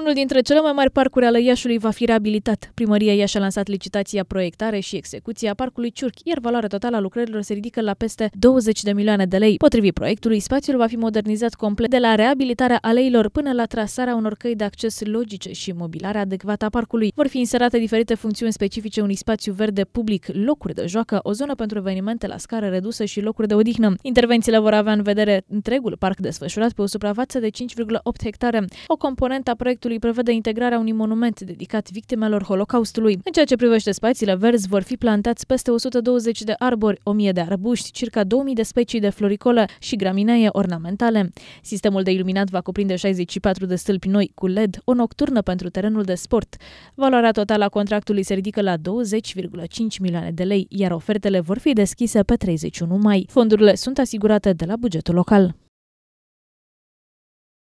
Unul dintre cele mai mari parcuri ale Iașului va fi reabilitat. Primăria Iași a lansat licitația proiectare și execuția parcului Ciurc, iar valoarea totală a lucrărilor se ridică la peste 20 de milioane de lei. Potrivit proiectului, spațiul va fi modernizat complet de la reabilitarea aleilor până la trasarea unor căi de acces logice și mobilarea adecvată a parcului. Vor fi inserate diferite funcțiuni specifice unui spațiu verde public, locuri de joacă, o zonă pentru evenimente la scară redusă și locuri de odihnă. Intervențiile vor avea în vedere întregul parc desfășurat pe o suprafață de 5,8 hectare. O componentă a proiectului proiectului prevede integrarea unui monument dedicat victimelor Holocaustului. În ceea ce privește spațiile verzi, vor fi plantați peste 120 de arbori, 1000 de arbuști, circa 2000 de specii de floricole și graminee ornamentale. Sistemul de iluminat va cuprinde 64 de stâlpi noi cu LED, o nocturnă pentru terenul de sport. Valoarea totală a contractului se ridică la 20,5 milioane de lei, iar ofertele vor fi deschise pe 31 mai. Fondurile sunt asigurate de la bugetul local.